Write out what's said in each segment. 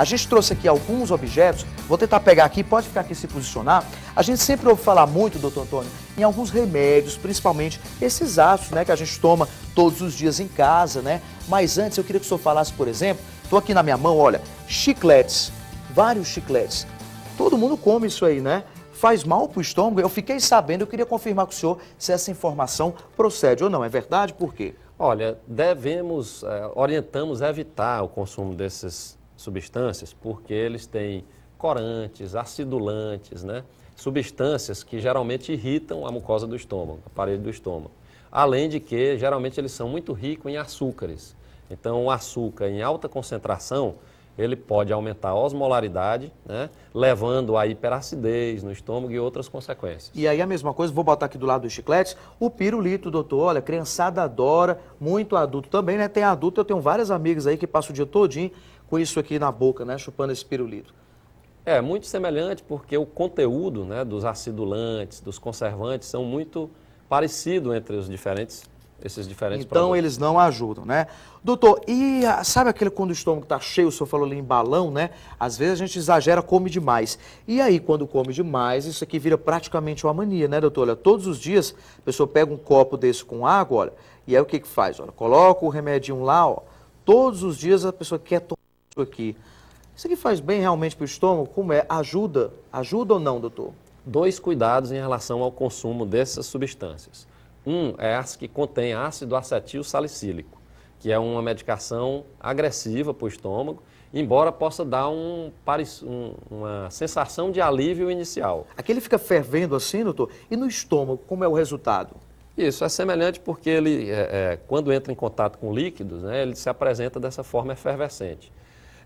A gente trouxe aqui alguns objetos, vou tentar pegar aqui, pode ficar aqui se posicionar. A gente sempre ouve falar muito, doutor Antônio, em alguns remédios, principalmente esses ácidos né, que a gente toma todos os dias em casa, né? Mas antes eu queria que o senhor falasse, por exemplo, estou aqui na minha mão, olha, chicletes, vários chicletes. Todo mundo come isso aí, né? faz mal para o estômago? Eu fiquei sabendo, eu queria confirmar com o senhor se essa informação procede ou não. É verdade? Por quê? Olha, devemos, eh, orientamos a evitar o consumo desses substâncias porque eles têm corantes, acidulantes, né? substâncias que geralmente irritam a mucosa do estômago, a parede do estômago. Além de que, geralmente, eles são muito ricos em açúcares. Então, o açúcar em alta concentração ele pode aumentar a osmolaridade, né, levando a hiperacidez no estômago e outras consequências. E aí a mesma coisa, vou botar aqui do lado dos chicletes, o pirulito, doutor, olha, criançada adora, muito adulto também, né? Tem adulto, eu tenho várias amigas aí que passam o dia todinho com isso aqui na boca, né, chupando esse pirulito. É, muito semelhante porque o conteúdo né, dos acidulantes, dos conservantes, são muito parecido entre os diferentes esses diferentes Então produtos. eles não ajudam, né? Doutor, e a, ah, sabe aquele quando o estômago está cheio, o senhor falou ali em balão, né? Às vezes a gente exagera, come demais. E aí, quando come demais, isso aqui vira praticamente uma mania, né, doutor? Olha, todos os dias a pessoa pega um copo desse com água, olha, e aí o que que faz? Olha, coloca o remedinho lá, ó. Todos os dias a pessoa quer tomar isso aqui. Isso aqui faz bem realmente para o estômago? Como é? Ajuda? Ajuda ou não, doutor? Dois cuidados em relação ao consumo dessas substâncias. Um é as que contém ácido acetil salicílico, que é uma medicação agressiva para o estômago, embora possa dar um, um, uma sensação de alívio inicial. Aquele fica fervendo assim, doutor? E no estômago, como é o resultado? Isso, é semelhante porque ele, é, é, quando entra em contato com líquidos, né, ele se apresenta dessa forma efervescente.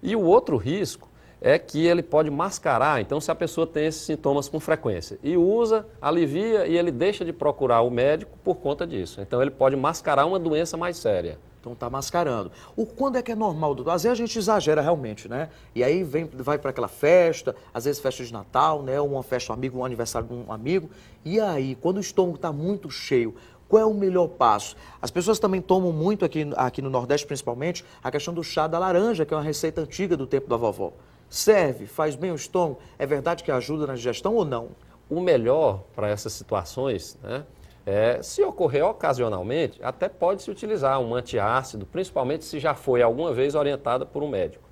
E o outro risco é que ele pode mascarar, então, se a pessoa tem esses sintomas com frequência. E usa, alivia e ele deixa de procurar o médico por conta disso. Então, ele pode mascarar uma doença mais séria. Então, está mascarando. O quando é que é normal, doutor? Às vezes a gente exagera realmente, né? E aí vem, vai para aquela festa, às vezes festa de Natal, né? Uma festa um amigo, um aniversário de um amigo. E aí, quando o estômago está muito cheio, qual é o melhor passo? As pessoas também tomam muito aqui, aqui no Nordeste, principalmente, a questão do chá da laranja, que é uma receita antiga do tempo da vovó serve, faz bem o estômago, é verdade que ajuda na digestão ou não? O melhor para essas situações, né? É, se ocorrer ocasionalmente, até pode-se utilizar um antiácido, principalmente se já foi alguma vez orientada por um médico.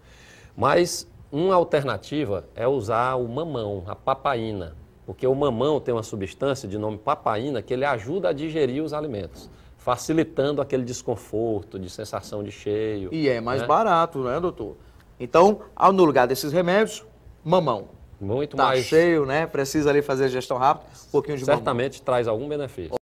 Mas uma alternativa é usar o mamão, a papaina, porque o mamão tem uma substância de nome papaina que ele ajuda a digerir os alimentos facilitando aquele desconforto de sensação de cheio. E é mais né? barato, né, doutor? Então, ao no lugar desses remédios, mamão. Muito tá mais. cheio, né? Precisa ali fazer gestão rápida, um pouquinho de Certamente mamão. traz algum benefício.